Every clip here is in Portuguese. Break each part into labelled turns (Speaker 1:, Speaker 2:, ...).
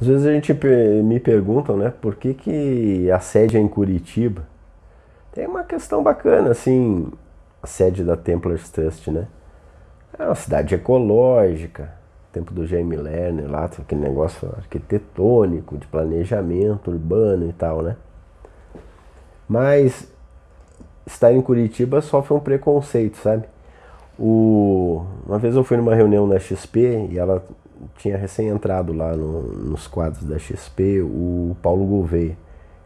Speaker 1: Às vezes a gente me perguntam, né, por que, que a sede é em Curitiba? Tem uma questão bacana, assim, a sede da Templars Trust, né? É uma cidade ecológica, tempo do Jaime Lerner lá, aquele negócio arquitetônico, de planejamento urbano e tal, né? Mas estar em Curitiba sofre um preconceito, sabe? O... Uma vez eu fui numa reunião na XP e ela tinha recém-entrado lá no, nos quadros da XP o Paulo Gouveia.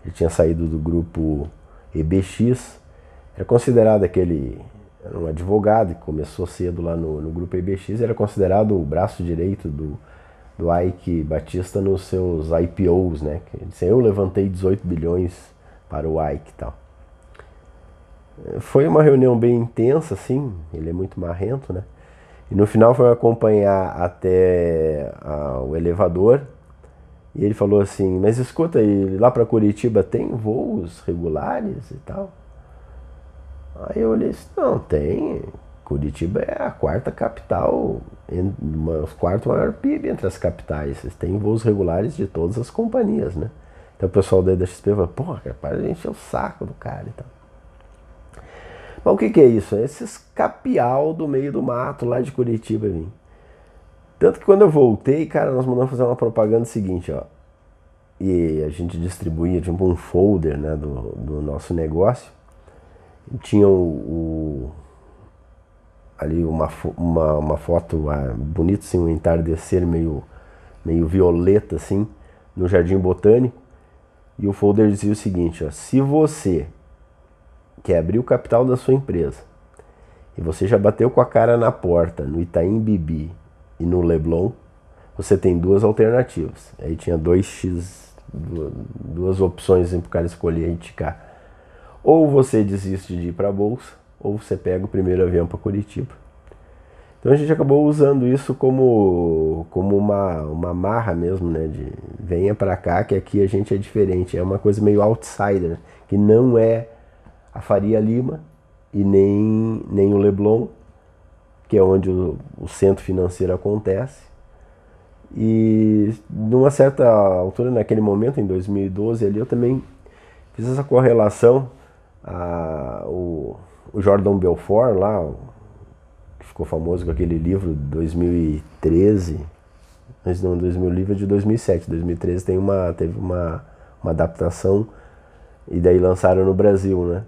Speaker 1: Ele tinha saído do grupo EBX, era considerado aquele. Era um advogado que começou cedo lá no, no grupo EBX, era considerado o braço direito do, do Ike Batista nos seus IPOs, né? Que ele disse, eu levantei 18 bilhões para o Ike e tal. Foi uma reunião bem intensa, assim, ele é muito marrento, né? E no final foi acompanhar até a, o elevador. E ele falou assim: Mas escuta aí, lá para Curitiba tem voos regulares e tal? Aí eu olhei assim: Não, tem. Curitiba é a quarta capital, o quarto maior PIB entre as capitais. Tem voos regulares de todas as companhias, né? Então o pessoal da XP falou: Pô, para de encher o saco do cara e tal. Mas o que, que é isso? É esses capial do meio do mato lá de Curitiba, hein? Tanto que quando eu voltei, cara, nós mandamos fazer uma propaganda seguinte, ó. E a gente distribuía, tipo um folder, né, do, do nosso negócio. tinha o, o, ali uma, uma, uma foto ah, bonita, assim, um entardecer meio, meio violeta, assim, no Jardim Botânico. E o folder dizia o seguinte, ó. Se você quer é abrir o capital da sua empresa e você já bateu com a cara na porta no Itaim Bibi e no Leblon, você tem duas alternativas. Aí tinha dois X, duas opções para o cara escolher e Ou você desiste de ir para a bolsa, ou você pega o primeiro avião para Curitiba. Então a gente acabou usando isso como, como uma, uma marra mesmo, né? De venha para cá que aqui a gente é diferente. É uma coisa meio outsider, que não é a Faria Lima e nem, nem o Leblon, que é onde o, o centro financeiro acontece. E numa certa altura, naquele momento, em 2012, ali eu também fiz essa correlação. A, o, o Jordan Belfort, lá, que ficou famoso com aquele livro 2013, mas não, 2000, o livro é de 2007, 2013 tem uma, teve uma, uma adaptação e daí lançaram no Brasil, né?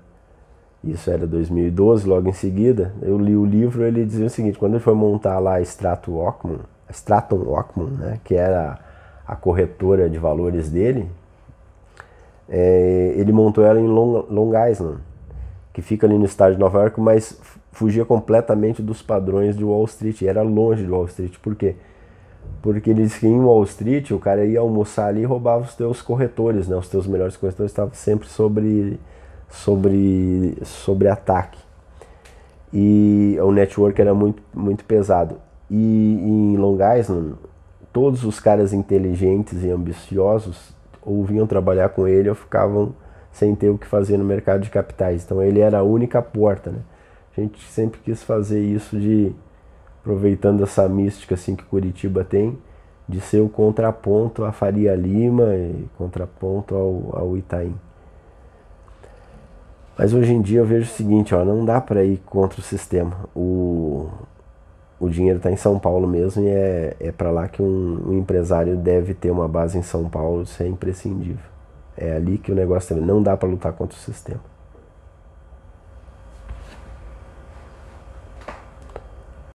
Speaker 1: Isso era 2012, logo em seguida, eu li o livro, ele dizia o seguinte, quando ele foi montar lá a Strato Walkman, a Straton Walkman, né, que era a corretora de valores dele, é, ele montou ela em Long, Long Island, que fica ali no estado de Nova York, mas fugia completamente dos padrões de Wall Street, era longe de Wall Street, por quê? Porque ele disse que em Wall Street o cara ia almoçar ali e roubava os teus corretores, né? os teus melhores corretores estavam sempre sobre sobre, sobre ataque. E o network era muito, muito pesado. E, e em Long Island, todos os caras inteligentes e ambiciosos ou vinham trabalhar com ele ou ficavam sem ter o que fazer no mercado de capitais. Então ele era a única porta, né? A gente sempre quis fazer isso de aproveitando essa mística assim que Curitiba tem, de ser o contraponto à Faria Lima e contraponto ao, ao Itaim. Mas hoje em dia eu vejo o seguinte, ó, não dá para ir contra o sistema. O, o dinheiro está em São Paulo mesmo e é, é para lá que um, um, empresário deve ter uma base em São Paulo, isso é imprescindível. É ali que o negócio também não dá para lutar contra o sistema.